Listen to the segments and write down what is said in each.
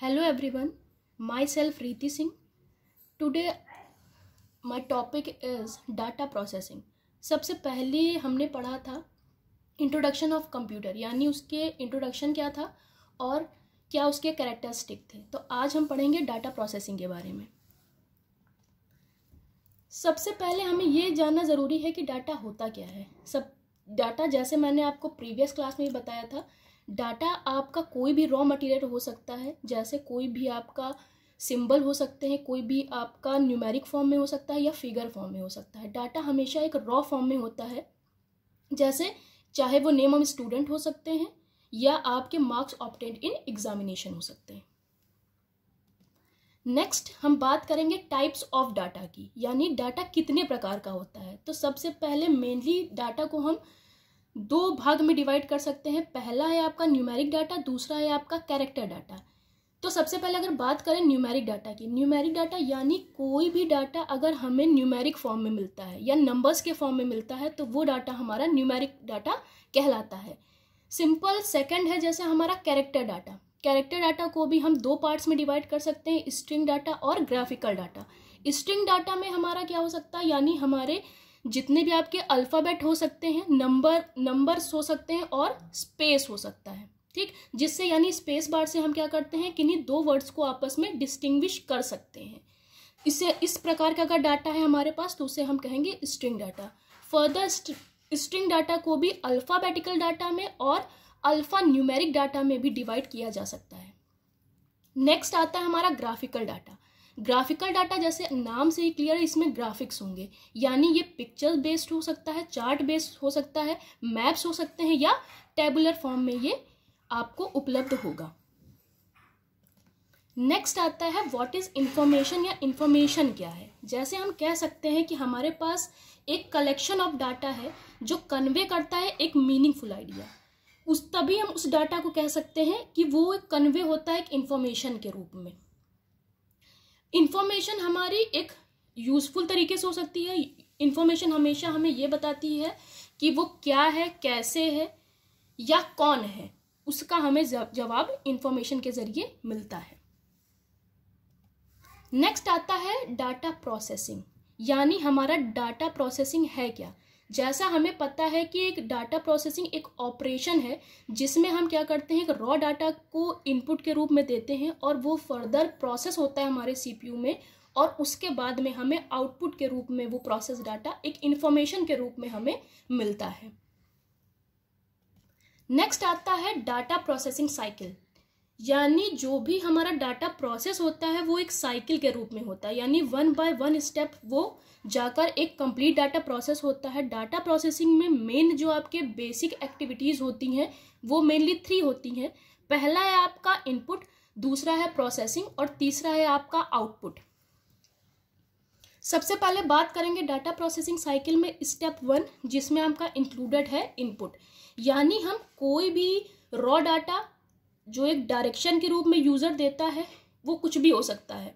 hello everyone my self Riti Singh today my topic is data processing सबसे पहले हमने पढ़ा था इंट्रोडक्शन ऑफ कंप्यूटर यानी उसके इंट्रोडक्शन क्या था और क्या उसके कैरेक्टरिस्टिक थे तो आज हम पढ़ेंगे डाटा प्रोसेसिंग के बारे में सबसे पहले हमें ये जानना ज़रूरी है कि डाटा होता क्या है सब डाटा जैसे मैंने आपको प्रीवियस क्लास में भी बताया था डाटा आपका कोई भी रॉ मटेरियल हो सकता है जैसे कोई भी आपका सिंबल हो सकते हैं कोई भी आपका न्यूमेरिक फॉर्म में हो सकता है या फिगर फॉर्म में हो सकता है डाटा हमेशा एक रॉ फॉर्म में होता है जैसे चाहे वो नेम ऑफ स्टूडेंट हो सकते हैं या आपके मार्क्स ऑप्टेंड इन एग्जामिनेशन हो सकते हैं नेक्स्ट हम बात करेंगे टाइप्स ऑफ डाटा की यानी डाटा कितने प्रकार का होता है तो सबसे पहले मेनली डाटा को हम दो भाग में डिवाइड कर सकते हैं पहला है आपका न्यूमेरिक डाटा दूसरा है आपका कैरेक्टर डाटा तो सबसे पहले अगर बात करें न्यूमेरिक डाटा की न्यूमेरिक डाटा यानी कोई भी डाटा अगर हमें न्यूमेरिक फॉर्म में मिलता है या नंबर्स के फॉर्म में मिलता है तो वो डाटा हमारा न्यूमेरिक डाटा कहलाता है सिंपल सेकंड है जैसे हमारा कैरेक्टर डाटा कैरेक्टर डाटा को भी हम दो पार्ट्स में डिवाइड कर सकते हैं स्ट्रिंग डाटा और ग्राफिकल डाटा स्ट्रिंग डाटा में हमारा क्या हो सकता है यानी हमारे जितने भी आपके अल्फ़ाबेट हो सकते हैं नंबर नंबर्स हो सकते हैं और स्पेस हो सकता है ठीक जिससे यानी स्पेस बार से हम क्या करते हैं किन्हीं दो वर्ड्स को आपस में डिस्टिंग्विश कर सकते हैं इसे इस प्रकार का अगर डाटा है हमारे पास तो उसे हम कहेंगे string data further string data को भी अल्फ़ाबेटिकल डाटा में और अल्फ़ा न्यूमेरिक डाटा में भी डिवाइड किया जा सकता है नेक्स्ट आता है हमारा ग्राफिकल डाटा ग्राफिकल डाटा जैसे नाम से ही क्लियर है इसमें ग्राफिक्स होंगे यानी ये पिक्चर बेस्ड हो सकता है चार्ट बेस्ड हो सकता है मैप्स हो सकते हैं या टेबुलर फॉर्म में ये आपको उपलब्ध होगा नेक्स्ट आता है व्हाट इज़ इंफॉर्मेशन या इंफॉर्मेशन क्या है जैसे हम कह सकते हैं कि हमारे पास एक कलेक्शन ऑफ डाटा है जो कन्वे करता है एक मीनिंगफुल आइडिया उस तभी हम उस डाटा को कह सकते हैं कि वो कन्वे होता है एक इन्फॉर्मेशन के रूप में इंफॉर्मेशन हमारी एक यूजफुल तरीके से हो सकती है इंफॉर्मेशन हमेशा हमें ये बताती है कि वो क्या है कैसे है या कौन है उसका हमें जवाब इंफॉर्मेशन के जरिए मिलता है नेक्स्ट आता है डाटा प्रोसेसिंग यानी हमारा डाटा प्रोसेसिंग है क्या जैसा हमें पता है कि एक डाटा प्रोसेसिंग एक ऑपरेशन है जिसमें हम क्या करते हैं एक रॉ डाटा को इनपुट के रूप में देते हैं और वो फर्दर प्रोसेस होता है हमारे सीपीयू में और उसके बाद में हमें आउटपुट के रूप में वो प्रोसेस डाटा एक इन्फॉर्मेशन के रूप में हमें मिलता है नेक्स्ट आता है डाटा प्रोसेसिंग साइकिल यानी जो भी हमारा डाटा प्रोसेस होता है वो एक साइकिल के रूप में होता है यानी वन बाय वन स्टेप वो जाकर एक कंप्लीट डाटा प्रोसेस होता है डाटा प्रोसेसिंग में मेन जो आपके बेसिक एक्टिविटीज़ होती हैं वो मेनली थ्री होती हैं पहला है आपका इनपुट दूसरा है प्रोसेसिंग और तीसरा है आपका आउटपुट सबसे पहले बात करेंगे डाटा प्रोसेसिंग साइकिल में स्टेप वन जिसमें आपका इंक्लूडेड है इनपुट यानी हम कोई भी रॉ डाटा जो एक डायरेक्शन के रूप में यूज़र देता है वो कुछ भी हो सकता है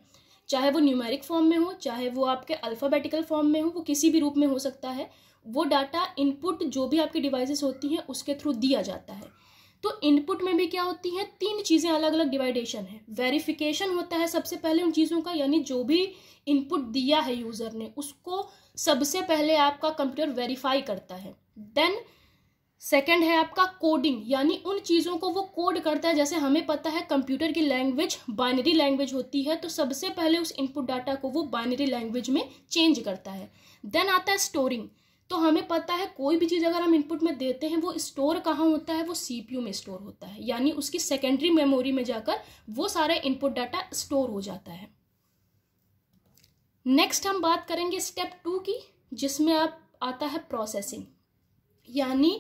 चाहे वो न्यूमेरिक फॉर्म में हो चाहे वो आपके अल्फ़ाबेटिकल फॉर्म में हो वो किसी भी रूप में हो सकता है वो डाटा इनपुट जो भी आपकी डिवाइसेस होती हैं उसके थ्रू दिया जाता है तो इनपुट में भी क्या होती हैं तीन चीज़ें अलग अलग डिवाइडेशन है वेरिफिकेशन होता है सबसे पहले उन चीज़ों का यानी जो भी इनपुट दिया है यूज़र ने उसको सबसे पहले आपका कंप्यूटर वेरीफाई करता है देन सेकेंड है आपका कोडिंग यानी उन चीज़ों को वो कोड करता है जैसे हमें पता है कंप्यूटर की लैंग्वेज बाइनरी लैंग्वेज होती है तो सबसे पहले उस इनपुट डाटा को वो बाइनरी लैंग्वेज में चेंज करता है देन आता है स्टोरिंग तो हमें पता है कोई भी चीज़ अगर हम इनपुट में देते हैं वो स्टोर कहाँ होता है वो सी में स्टोर होता है यानी उसकी सेकेंडरी मेमोरी में जाकर वो सारे इनपुट डाटा स्टोर हो जाता है नेक्स्ट हम बात करेंगे स्टेप टू की जिसमें आप आता है प्रोसेसिंग यानी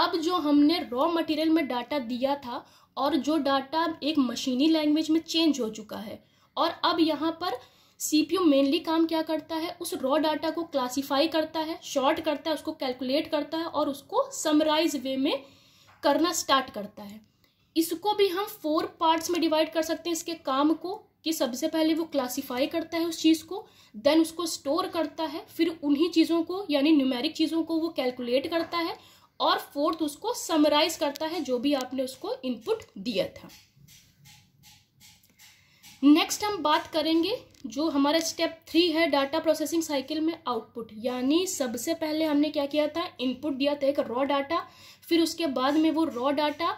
अब जो हमने रॉ मटेरियल में डाटा दिया था और जो डाटा एक मशीनी लैंग्वेज में चेंज हो चुका है और अब यहाँ पर सीपीयू मेनली काम क्या करता है उस रॉ डाटा को क्लासिफाई करता है शॉर्ट करता है उसको कैलकुलेट करता है और उसको समराइज वे में करना स्टार्ट करता है इसको भी हम फोर पार्ट्स में डिवाइड कर सकते हैं इसके काम को कि सबसे पहले वो क्लासिफाई करता है उस चीज़ को देन उसको स्टोर करता है फिर उन्हीं चीज़ों को यानी न्यूमेरिक चीज़ों को वो कैलकुलेट करता है और फोर्थ उसको समराइज करता है जो भी आपने उसको इनपुट दिया था नेक्स्ट हम बात करेंगे जो हमारा स्टेप थ्री है डाटा प्रोसेसिंग साइकिल में आउटपुट यानी सबसे पहले हमने क्या किया था इनपुट दिया था एक रॉ डाटा फिर उसके बाद में वो रॉ डाटा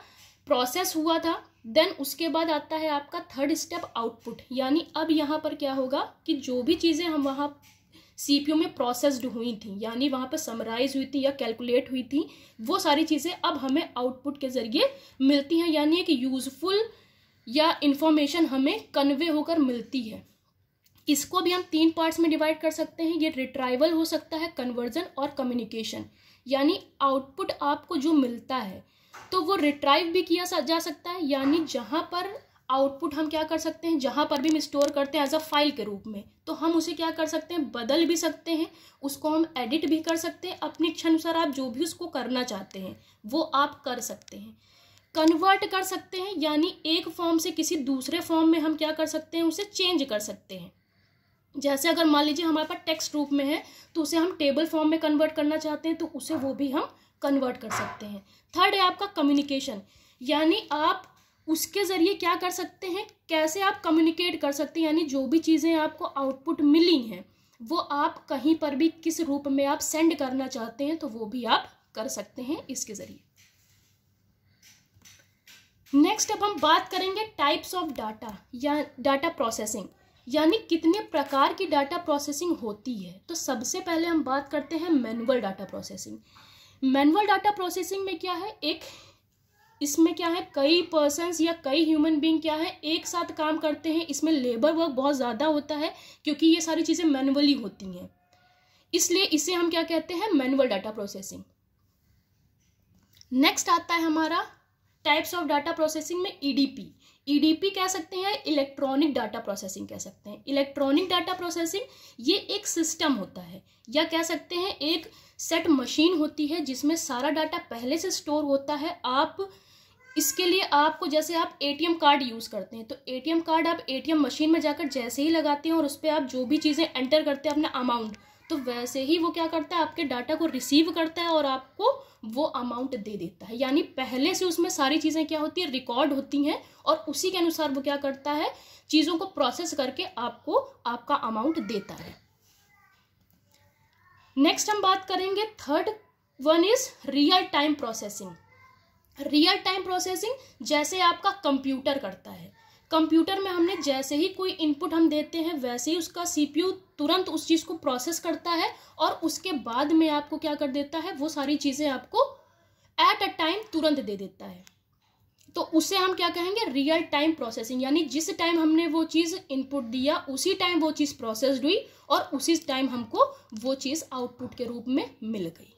प्रोसेस हुआ था देन उसके बाद आता है आपका थर्ड स्टेप आउटपुट यानी अब यहाँ पर क्या होगा कि जो भी चीज़ें हम वहाँ सीपीयू में प्रोसेस्ड हुई थी यानी वहाँ पर समराइज हुई थी या कैलकुलेट हुई थी वो सारी चीज़ें अब हमें आउटपुट के ज़रिए मिलती हैं यानी एक यूज़फुल या इन्फॉर्मेशन हमें कन्वे होकर मिलती है इसको भी हम तीन पार्ट्स में डिवाइड कर सकते हैं ये रिट्राइवल हो सकता है कन्वर्जन और कम्युनिकेशन यानी आउटपुट आपको जो मिलता है तो वो रिट्राइव भी किया जा सकता है यानी जहाँ पर आउटपुट हम क्या कर सकते हैं जहाँ पर भी हम स्टोर करते हैं एज अ फाइल के रूप में तो हम उसे क्या कर सकते हैं बदल भी सकते हैं उसको हम एडिट भी कर सकते हैं अपने इच्छानुसार आप जो भी उसको करना चाहते हैं वो आप कर सकते हैं कन्वर्ट कर सकते हैं यानी एक फॉर्म से किसी दूसरे फॉर्म में हम क्या कर सकते हैं उसे चेंज कर सकते हैं जैसे अगर मान लीजिए हमारे पास टेक्स्ट रूप में है तो उसे हम टेबल फॉर्म में कन्वर्ट करना चाहते हैं तो उसे वो भी हम कन्वर्ट कर सकते हैं थर्ड है आपका कम्युनिकेशन यानी आप उसके ज़रिए क्या कर सकते हैं कैसे आप कम्युनिकेट कर सकते हैं यानी जो भी चीज़ें आपको आउटपुट मिली हैं वो आप कहीं पर भी किस रूप में आप सेंड करना चाहते हैं तो वो भी आप कर सकते हैं इसके ज़रिए नेक्स्ट अब हम बात करेंगे टाइप्स ऑफ डाटा या डाटा प्रोसेसिंग यानी कितने प्रकार की डाटा प्रोसेसिंग होती है तो सबसे पहले हम बात करते हैं manual data processing manual data processing में क्या है एक इसमें क्या है कई पर्सनस या कई ह्यूमन बींग क्या है एक साथ काम करते हैं इसमें लेबर वर्क बहुत ज़्यादा होता है क्योंकि ये सारी चीज़ें मैनुअली होती हैं इसलिए इसे हम क्या कहते हैं मैनुअल डाटा प्रोसेसिंग नेक्स्ट आता है हमारा टाइप्स ऑफ डाटा प्रोसेसिंग में ईडीपी e ईडीपी e कह सकते हैं इलेक्ट्रॉनिक डाटा प्रोसेसिंग कह सकते हैं इलेक्ट्रॉनिक डाटा प्रोसेसिंग ये एक सिस्टम होता है या कह सकते हैं एक सेट मशीन होती है जिसमें सारा डाटा पहले से स्टोर होता है आप इसके लिए आपको जैसे आप एटीएम कार्ड यूज़ करते हैं तो एटीएम कार्ड आप एटीएम मशीन में जाकर जैसे ही लगाते हैं और उस पर आप जो भी चीज़ें एंटर करते हैं अपना अमाउंट तो वैसे ही वो क्या करता है आपके डाटा को रिसीव करता है और आपको वो अमाउंट दे देता है यानी पहले से उसमें सारी चीज़ें क्या होती है रिकॉर्ड होती हैं और उसी के अनुसार वो क्या करता है चीज़ों को प्रोसेस करके आपको आपका अमाउंट देता है नेक्स्ट हम बात करेंगे third one is real time processing real time processing जैसे आपका कंप्यूटर करता है कंप्यूटर में हमने जैसे ही कोई इनपुट हम देते हैं वैसे ही उसका सीपीयू तुरंत उस चीज़ को प्रोसेस करता है और उसके बाद में आपको क्या कर देता है वो सारी चीज़ें आपको एट अ टाइम तुरंत दे देता है तो उसे हम क्या कहेंगे रियल टाइम प्रोसेसिंग यानी जिस टाइम हमने वो चीज़ इनपुट दिया उसी टाइम वो चीज़ प्रोसेस्ड हुई और उसी टाइम हमको वो चीज़ आउटपुट के रूप में मिल गई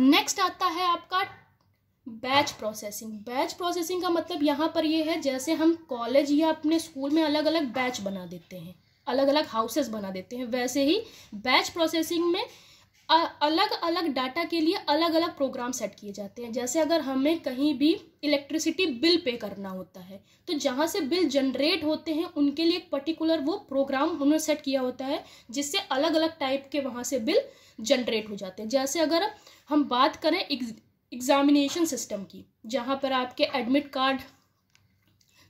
नेक्स्ट आता है आपका बैच प्रोसेसिंग बैच प्रोसेसिंग का मतलब यहाँ पर यह है जैसे हम कॉलेज या अपने स्कूल में अलग अलग बैच बना देते हैं अलग अलग हाउसेस बना देते हैं वैसे ही बैच प्रोसेसिंग में अलग अलग डाटा के लिए अलग अलग प्रोग्राम सेट किए जाते हैं जैसे अगर हमें कहीं भी इलेक्ट्रिसिटी बिल पे करना होता है तो जहाँ से बिल जनरेट होते हैं उनके लिए एक पर्टिकुलर वो प्रोग्राम उन्होंने सेट किया होता है जिससे अलग अलग टाइप के वहाँ से बिल जनरेट हो जाते हैं जैसे अगर हम बात करें एग्जामिनेशन सिस्टम की जहाँ पर आपके एडमिट कार्ड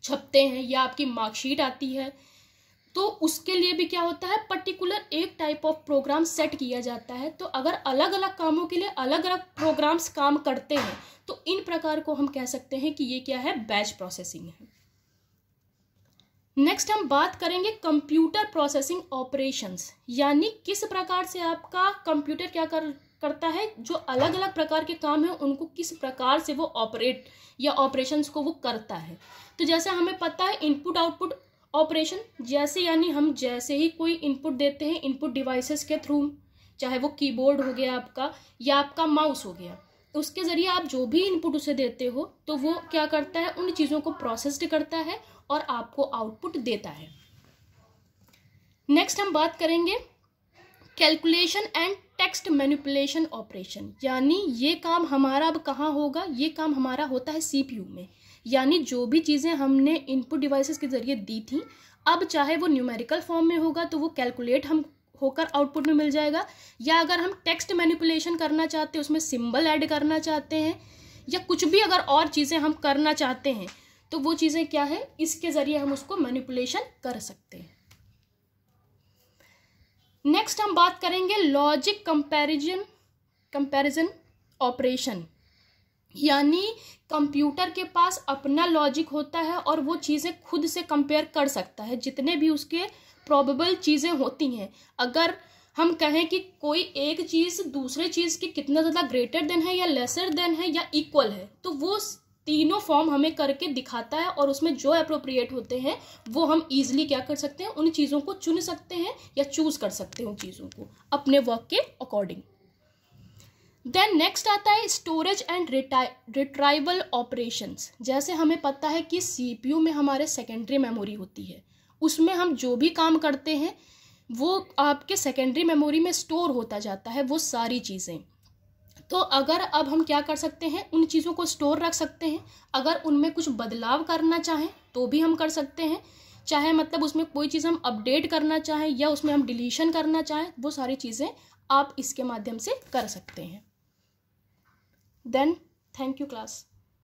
छपते हैं या आपकी मार्कशीट आती है तो उसके लिए भी क्या होता है पर्टिकुलर एक टाइप ऑफ प्रोग्राम सेट किया जाता है तो अगर अलग अलग कामों के लिए अलग अलग प्रोग्राम्स काम करते हैं तो इन प्रकार को हम कह सकते हैं कि ये क्या है बैच प्रोसेसिंग है नेक्स्ट हम बात करेंगे कंप्यूटर प्रोसेसिंग ऑपरेशंस यानी किस प्रकार से आपका कंप्यूटर क्या कर करता है जो अलग अलग प्रकार के काम हैं उनको किस प्रकार से वो ऑपरेट या ऑपरेशंस को वो करता है तो जैसे हमें पता है इनपुट आउटपुट ऑपरेशन जैसे यानी हम जैसे ही कोई इनपुट देते हैं इनपुट डिवाइसेस के थ्रू चाहे वो कीबोर्ड हो गया आपका या आपका माउस हो गया तो उसके ज़रिए आप जो भी इनपुट उसे देते हो तो वो क्या करता है उन चीज़ों को प्रोसेस्ड करता है और आपको आउटपुट देता है नेक्स्ट हम बात करेंगे calculation and text manipulation operation यानी ये काम हमारा अब कहाँ होगा ये काम हमारा होता है सीपीयू में यानी जो भी चीज़ें हमने इनपुट डिवाइसेस के ज़रिए दी थी अब चाहे वो न्यूमेरिकल फॉर्म में होगा तो वो कैलकुलेट हम होकर आउटपुट में मिल जाएगा या अगर हम टेक्स्ट मैनिपुलेशन करना चाहते हैं उसमें सिंबल ऐड करना चाहते हैं या कुछ भी अगर और चीज़ें हम करना चाहते हैं तो वो चीज़ें क्या है इसके ज़रिए हम उसको मैनिपुलेशन कर सकते हैं नेक्स्ट हम बात करेंगे लॉजिक कंपैरिजन कंपैरिजन ऑपरेशन यानी कंप्यूटर के पास अपना लॉजिक होता है और वो चीज़ें खुद से कंपेयर कर सकता है जितने भी उसके प्रॉबेबल चीज़ें होती हैं अगर हम कहें कि कोई एक चीज़ दूसरे चीज़ के कितना ज़्यादा ग्रेटर देन है या लेसर देन है या इक्वल है तो वो तीनों फॉर्म हमें करके दिखाता है और उसमें जो अप्रोप्रिएट होते हैं वो हम ईजिली क्या कर सकते हैं उन चीज़ों को चुन सकते हैं या चूज़ कर सकते हैं उन चीज़ों को अपने वर्क के अकॉर्डिंग देन नेक्स्ट आता है स्टोरेज एंड रिट्राइवल ऑपरेशंस जैसे हमें पता है कि सीपीयू में हमारे सेकेंडरी मेमोरी होती है उसमें हम जो भी काम करते हैं वो आपके सेकेंडरी मेमोरी में स्टोर होता जाता है वो सारी चीज़ें तो अगर अब हम क्या कर सकते हैं उन चीज़ों को स्टोर रख सकते हैं अगर उनमें कुछ बदलाव करना चाहें तो भी हम कर सकते हैं चाहे मतलब उसमें कोई चीज़ हम अपडेट करना चाहें या उसमें हम डिलीशन करना चाहें वो सारी चीज़ें आप इसके माध्यम से कर सकते हैं then thank you class